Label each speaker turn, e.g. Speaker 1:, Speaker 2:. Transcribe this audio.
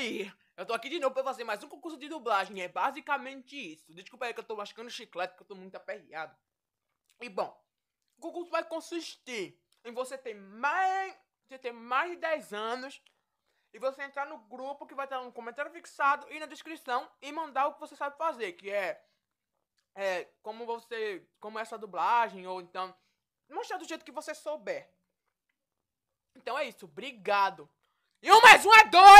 Speaker 1: aí! Eu tô aqui de novo pra fazer mais um concurso de dublagem, é basicamente isso. Desculpa aí que eu tô machucando chiclete, que eu tô muito aperreado. E bom, o concurso vai consistir em você ter mais, você ter mais de 10 anos e você entrar no grupo que vai estar no comentário fixado e na descrição e mandar o que você sabe fazer, que é, é como você, como é essa dublagem ou então mostrar do jeito que você souber. Então é isso, obrigado. E um mais um é dois!